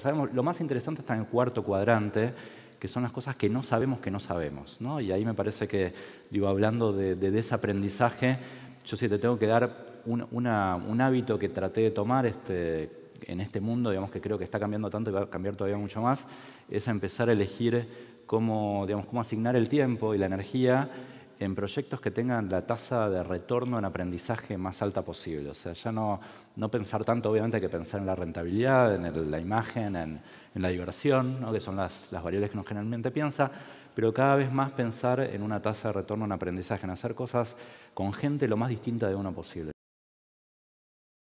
Sabemos, lo más interesante está en el cuarto cuadrante, que son las cosas que no sabemos que no sabemos. ¿no? Y ahí me parece que, digo, hablando de, desaprendizaje, yo sí te tengo que dar un, hábito que traté de tomar este, en este mundo, digamos, que creo que está cambiando tanto y va a cambiar todavía mucho más, es empezar a elegir cómo, digamos, cómo asignar el tiempo y la energía en proyectos que tengan la tasa de retorno en aprendizaje más alta posible. O sea, ya no, no pensar tanto, obviamente, que pensar en la rentabilidad, en la imagen, en, la diversión, que son las, las, variables que uno generalmente piensa, pero cada vez más pensar en una tasa de retorno en aprendizaje, en hacer cosas con gente lo más distinta de uno posible.